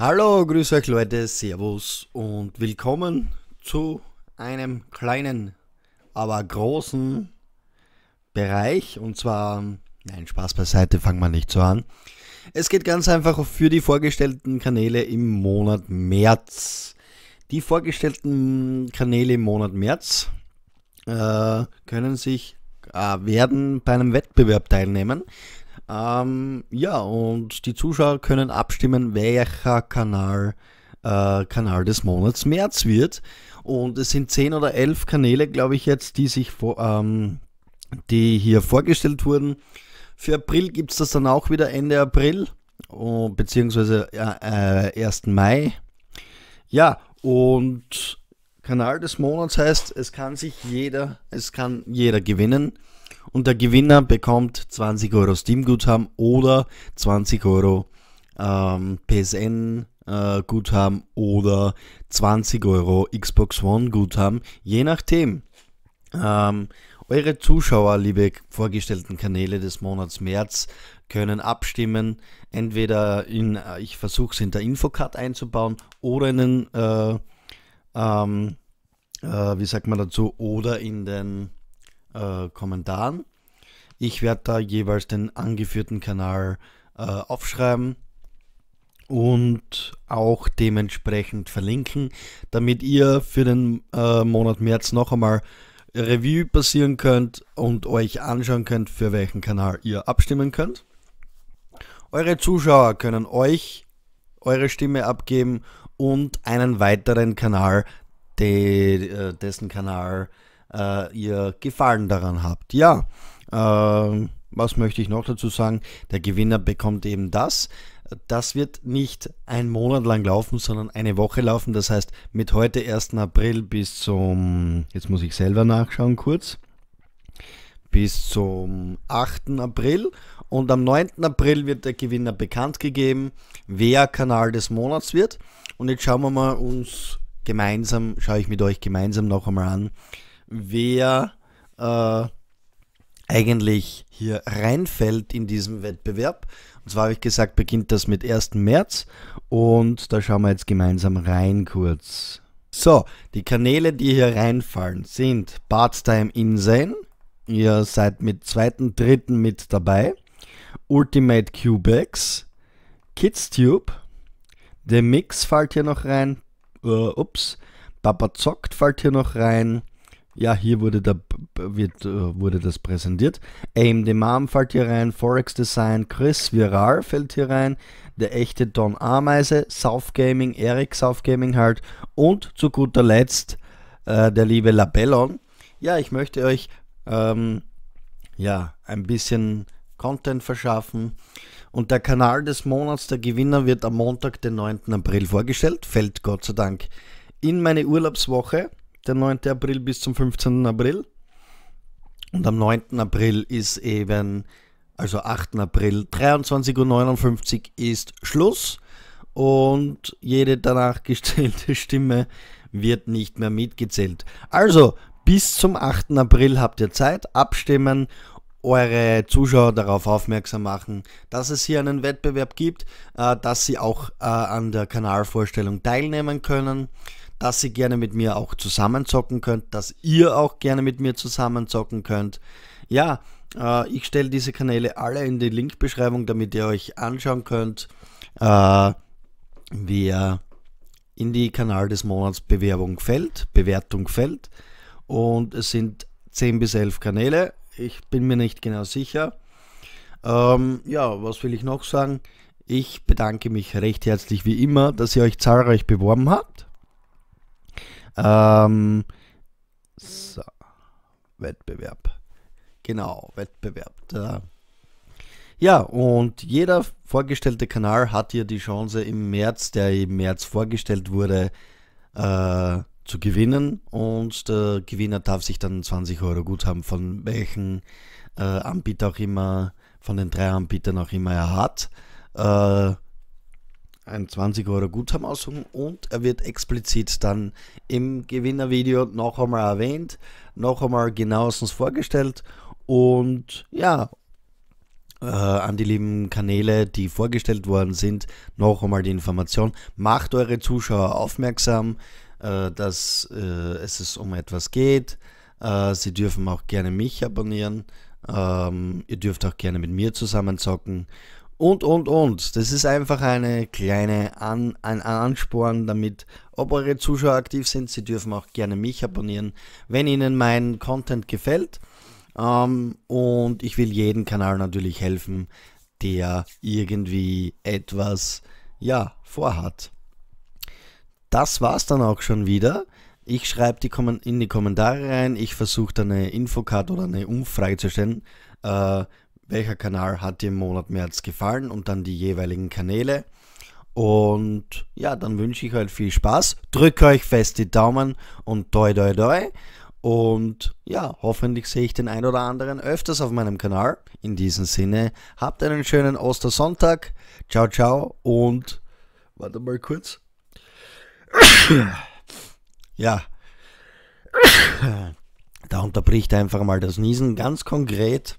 Hallo, grüß euch Leute, Servus und willkommen zu einem kleinen, aber großen Bereich. Und zwar, nein, Spaß beiseite, fangen wir nicht so an. Es geht ganz einfach für die vorgestellten Kanäle im Monat März. Die vorgestellten Kanäle im Monat März äh, können sich, äh, werden bei einem Wettbewerb teilnehmen. Ähm, ja, und die Zuschauer können abstimmen, welcher Kanal äh, Kanal des Monats März wird. Und es sind 10 oder 11 Kanäle, glaube ich, jetzt, die sich ähm, die hier vorgestellt wurden. Für April gibt es das dann auch wieder Ende April, oh, beziehungsweise äh, 1. Äh, Mai. Ja, und Kanal des Monats heißt, es kann sich jeder, es kann jeder gewinnen und der Gewinner bekommt 20 Euro Steam-Guthaben oder 20 Euro ähm, PSN. Äh, Guthaben oder 20 Euro Xbox One Guthaben, je nachdem. Ähm, eure Zuschauer, liebe vorgestellten Kanäle des Monats März, können abstimmen, entweder in, äh, ich versuche es in der Infocard einzubauen oder in den, äh, ähm, äh, wie sagt man dazu, oder in den äh, Kommentaren. Ich werde da jeweils den angeführten Kanal äh, aufschreiben und auch dementsprechend verlinken, damit ihr für den äh, Monat März noch einmal Review passieren könnt und euch anschauen könnt, für welchen Kanal ihr abstimmen könnt. Eure Zuschauer können euch eure Stimme abgeben und einen weiteren Kanal, de, äh, dessen Kanal äh, ihr Gefallen daran habt. Ja, äh, was möchte ich noch dazu sagen? Der Gewinner bekommt eben das. Das wird nicht einen Monat lang laufen, sondern eine Woche laufen. Das heißt, mit heute 1. April bis zum, jetzt muss ich selber nachschauen kurz, bis zum 8. April. Und am 9. April wird der Gewinner bekannt gegeben, wer Kanal des Monats wird. Und jetzt schauen wir mal uns gemeinsam, schaue ich mit euch gemeinsam noch einmal an, wer äh, eigentlich hier reinfällt in diesem Wettbewerb. Und zwar habe ich gesagt, beginnt das mit 1. März und da schauen wir jetzt gemeinsam rein kurz. So, die Kanäle, die hier reinfallen, sind Part-Time Insane. Ihr seid mit zweiten, dritten mit dabei. Ultimate Cubex, KidsTube, The Mix fällt hier noch rein. Uh, ups, Papa Zockt fällt hier noch rein. Ja, hier wurde, der, wird, äh, wurde das präsentiert. Aim the Mom fällt hier rein, Forex Design, Chris Viral fällt hier rein, der echte Don Ameise, South Gaming, Eric South Gaming halt und zu guter Letzt äh, der liebe Labellon. Ja, ich möchte euch ähm, ja, ein bisschen Content verschaffen. Und der Kanal des Monats der Gewinner wird am Montag, den 9. April vorgestellt. Fällt Gott sei Dank in meine Urlaubswoche der 9. April bis zum 15. April. Und am 9. April ist eben, also 8. April, 23.59 Uhr ist Schluss und jede danach gestellte Stimme wird nicht mehr mitgezählt. Also bis zum 8. April habt ihr Zeit, abstimmen eure Zuschauer darauf aufmerksam machen, dass es hier einen Wettbewerb gibt, äh, dass sie auch äh, an der Kanalvorstellung teilnehmen können, dass sie gerne mit mir auch zusammenzocken könnt, dass ihr auch gerne mit mir zusammenzocken könnt. Ja, äh, ich stelle diese Kanäle alle in die Linkbeschreibung, damit ihr euch anschauen könnt, wie ihr in die Kanal des Monats Bewerbung fällt, Bewertung fällt. Und es sind 10 bis 11 Kanäle ich bin mir nicht genau sicher. Ähm, ja, was will ich noch sagen? Ich bedanke mich recht herzlich wie immer, dass ihr euch zahlreich beworben habt. Ähm, so, Wettbewerb. Genau, Wettbewerb. Da. Ja, und jeder vorgestellte Kanal hat hier die Chance im März, der im März vorgestellt wurde, äh, zu gewinnen und der Gewinner darf sich dann 20 Euro Guthaben von welchen äh, Anbieter auch immer, von den drei Anbietern auch immer er hat, äh, ein 20 Euro Guthaben aussuchen und er wird explizit dann im Gewinnervideo noch einmal erwähnt, noch einmal genauestens vorgestellt und ja, äh, an die lieben Kanäle, die vorgestellt worden sind, noch einmal die Information. Macht eure Zuschauer aufmerksam äh, dass äh, es ist um etwas geht. Äh, Sie dürfen auch gerne mich abonnieren. Ähm, ihr dürft auch gerne mit mir zusammen zocken. Und, und, und. Das ist einfach eine kleine An ein Ansporn, damit ob eure Zuschauer aktiv sind. Sie dürfen auch gerne mich abonnieren, wenn ihnen mein Content gefällt. Ähm, und ich will jedem Kanal natürlich helfen, der irgendwie etwas, ja, vorhat das war's dann auch schon wieder. Ich schreibe die Kom in die Kommentare rein. Ich versuche da eine Infocard oder eine Umfrage zu stellen. Äh, welcher Kanal hat dir im Monat März gefallen und dann die jeweiligen Kanäle. Und ja, dann wünsche ich euch viel Spaß. Drücke euch fest die Daumen und toi toi toi. Und ja, hoffentlich sehe ich den ein oder anderen öfters auf meinem Kanal. In diesem Sinne, habt einen schönen Ostersonntag. Ciao, ciao und warte mal kurz ja. Da unterbricht einfach mal das Niesen ganz konkret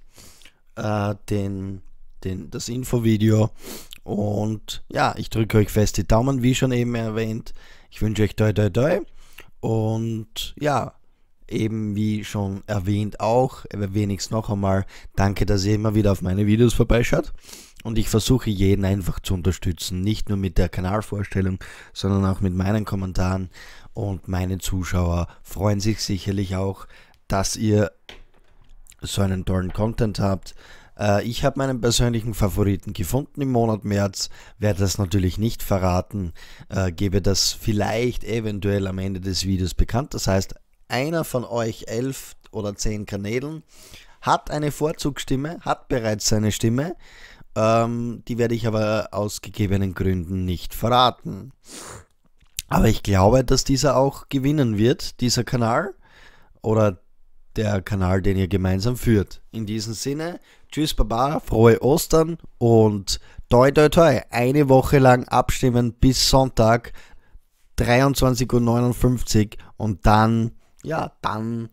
äh, den, den, das Infovideo. Und ja, ich drücke euch fest die Daumen, wie schon eben erwähnt. Ich wünsche euch toi toi toi. Und ja, eben wie schon erwähnt auch, äh, wenigstens noch einmal. Danke, dass ihr immer wieder auf meine Videos vorbeischaut. Und ich versuche jeden einfach zu unterstützen, nicht nur mit der Kanalvorstellung, sondern auch mit meinen Kommentaren. Und meine Zuschauer freuen sich sicherlich auch, dass ihr so einen tollen Content habt. Äh, ich habe meinen persönlichen Favoriten gefunden im Monat März, werde das natürlich nicht verraten, äh, gebe das vielleicht eventuell am Ende des Videos bekannt. Das heißt, einer von euch elf oder zehn Kanälen hat eine Vorzugsstimme, hat bereits seine Stimme ähm, die werde ich aber aus gegebenen Gründen nicht verraten. Aber ich glaube, dass dieser auch gewinnen wird, dieser Kanal. Oder der Kanal, den ihr gemeinsam führt. In diesem Sinne, tschüss, baba, frohe Ostern und toi, toi, toi. Eine Woche lang abstimmen bis Sonntag, 23.59 Uhr und dann, ja, dann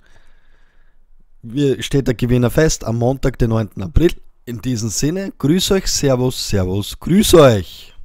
steht der Gewinner fest am Montag, den 9. April. In diesem Sinne, grüß euch, Servus, Servus, grüß euch.